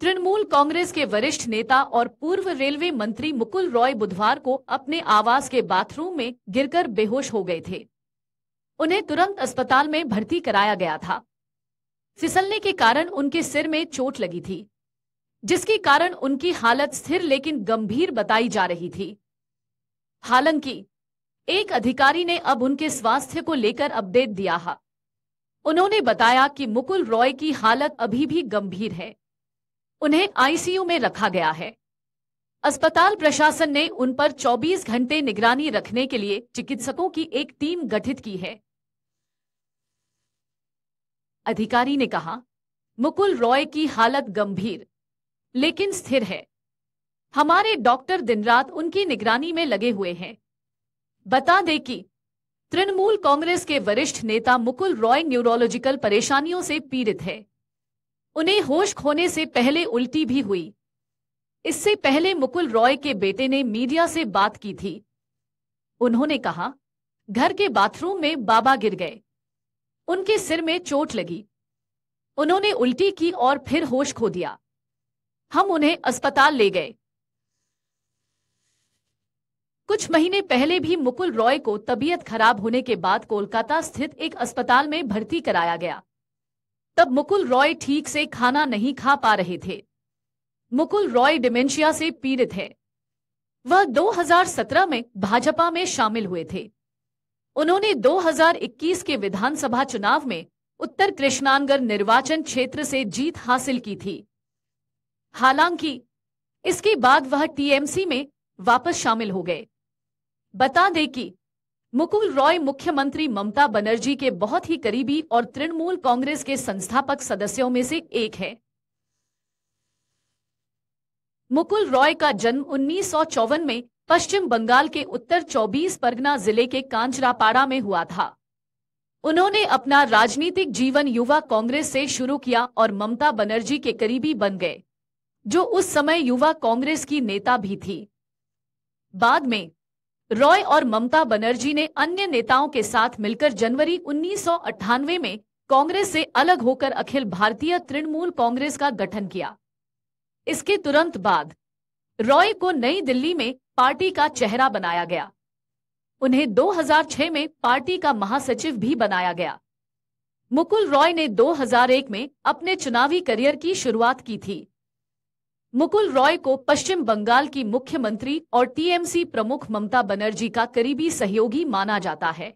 तृणमूल कांग्रेस के वरिष्ठ नेता और पूर्व रेलवे मंत्री मुकुल रॉय बुधवार को अपने आवास के बाथरूम में गिरकर बेहोश हो गए थे उन्हें तुरंत अस्पताल में भर्ती कराया गया था फिसलने के कारण उनके सिर में चोट लगी थी जिसके कारण उनकी हालत स्थिर लेकिन गंभीर बताई जा रही थी हालांकि एक अधिकारी ने अब उनके स्वास्थ्य को लेकर अपडेट दिया है उन्होंने बताया कि मुकुल रॉय की हालत अभी भी गंभीर है उन्हें आईसीयू में रखा गया है अस्पताल प्रशासन ने उन पर 24 घंटे निगरानी रखने के लिए चिकित्सकों की एक टीम गठित की है अधिकारी ने कहा मुकुल रॉय की हालत गंभीर लेकिन स्थिर है हमारे डॉक्टर दिन रात उनकी निगरानी में लगे हुए हैं बता दें कि तृणमूल कांग्रेस के वरिष्ठ नेता मुकुल रॉय न्यूरोलॉजिकल परेशानियों से पीड़ित है उन्हें होश खोने से पहले उल्टी भी हुई इससे पहले मुकुल रॉय के बेटे ने मीडिया से बात की थी उन्होंने कहा घर के बाथरूम में बाबा गिर गए उनके सिर में चोट लगी उन्होंने उल्टी की और फिर होश खो दिया हम उन्हें अस्पताल ले गए कुछ महीने पहले भी मुकुल रॉय को तबीयत खराब होने के बाद कोलकाता स्थित एक अस्पताल में भर्ती कराया गया तब मुकुल रॉय ठीक से खाना नहीं खा पा रहे थे मुकुल रॉय डिमेंशिया से पीड़ित है वह 2017 में भाजपा में शामिल हुए थे उन्होंने 2021 के विधानसभा चुनाव में उत्तर कृष्णानगर निर्वाचन क्षेत्र से जीत हासिल की थी हालांकि इसके बाद वह टीएमसी में वापस शामिल हो गए बता दें कि मुकुल रॉय मुख्यमंत्री ममता बनर्जी के बहुत ही करीबी और तृणमूल कांग्रेस के संस्थापक सदस्यों में से एक है मुकुल रॉय का जन्म उन्नीस में पश्चिम बंगाल के उत्तर 24 परगना जिले के कांचरापाड़ा में हुआ था उन्होंने अपना राजनीतिक जीवन युवा कांग्रेस से शुरू किया और ममता बनर्जी के करीबी बन गए जो उस समय युवा कांग्रेस की नेता भी थी बाद में रॉय और ममता बनर्जी ने अन्य नेताओं के साथ मिलकर जनवरी उन्नीस में कांग्रेस से अलग होकर अखिल भारतीय तृणमूल कांग्रेस का गठन किया इसके तुरंत बाद रॉय को नई दिल्ली में पार्टी का चेहरा बनाया गया उन्हें 2006 में पार्टी का महासचिव भी बनाया गया मुकुल रॉय ने 2001 में अपने चुनावी करियर की शुरुआत की थी मुकुल रॉय को पश्चिम बंगाल की मुख्यमंत्री और टीएमसी प्रमुख ममता बनर्जी का करीबी सहयोगी माना जाता है